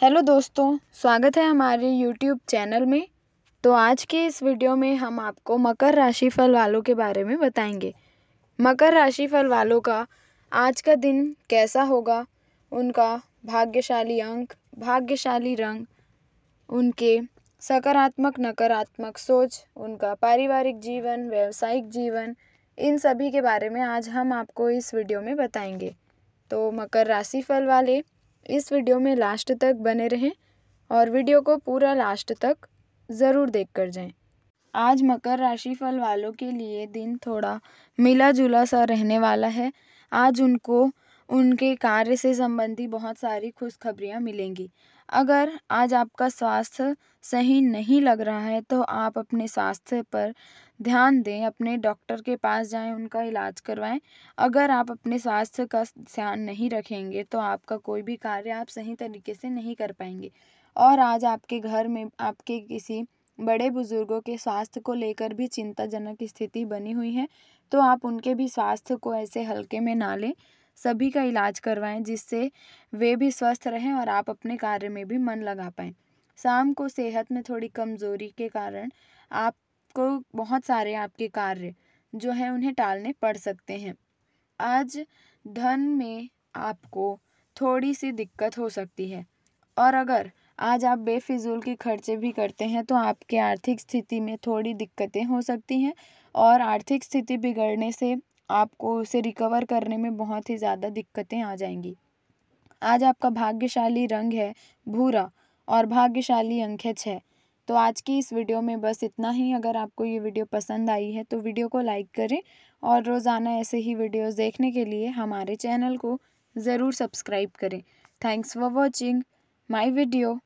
hello दोस्तों स्वागत है हमारे यूट्यूब चैनल में तो आज के इस वीडियो में हम आपको मकर राशि फल वालों के बारे में बताएंगे मकर राशि फल वालों का आज का दिन कैसा होगा उनका भाग्यशाली अंक भाग्यशाली रंग उनके सकारात्मक नकारात्मक सोच उनका पारिवारिक जीवन व्यावसायिक जीवन इन सभी के बारे में आज हम आपको इस वीडियो में बताएंगे तो मकर राशि फल वाले इस वीडियो में लास्ट तक बने रहें और वीडियो को पूरा लास्ट तक ज़रूर देख कर जाएँ आज मकर राशि फल वालों के लिए दिन थोड़ा मिला जुला सा रहने वाला है आज उनको उनके कार्य से संबंधी बहुत सारी खुशखबरियाँ मिलेंगी अगर आज आपका स्वास्थ्य सही नहीं लग रहा है तो आप अपने स्वास्थ्य पर ध्यान दें अपने डॉक्टर के पास जाएं उनका इलाज करवाएं अगर आप अपने स्वास्थ्य का ध्यान नहीं रखेंगे तो आपका कोई भी कार्य आप सही तरीके से नहीं कर पाएंगे और आज आपके घर में आपके किसी बड़े बुजुर्गों के स्वास्थ्य को लेकर भी चिंताजनक स्थिति बनी हुई है तो आप उनके भी स्वास्थ्य को ऐसे हल्के में ना लें सभी का इलाज करवाएं जिससे वे भी स्वस्थ रहें और आप अपने कार्य में भी मन लगा पाएँ शाम को सेहत में थोड़ी कमज़ोरी के कारण आप आपको बहुत सारे आपके कार्य जो है उन्हें टालने पड़ सकते हैं आज धन में आपको थोड़ी सी दिक्कत हो सकती है और अगर आज आप बेफिजूल के खर्चे भी करते हैं तो आपके आर्थिक स्थिति में थोड़ी दिक्कतें हो सकती हैं और आर्थिक स्थिति बिगड़ने से आपको उसे रिकवर करने में बहुत ही ज़्यादा दिक्कतें आ जाएंगी आज आपका भाग्यशाली रंग है भूरा और भाग्यशाली अंक है छः तो आज की इस वीडियो में बस इतना ही अगर आपको ये वीडियो पसंद आई है तो वीडियो को लाइक करें और रोज़ाना ऐसे ही वीडियोस देखने के लिए हमारे चैनल को ज़रूर सब्सक्राइब करें thanks for watching my video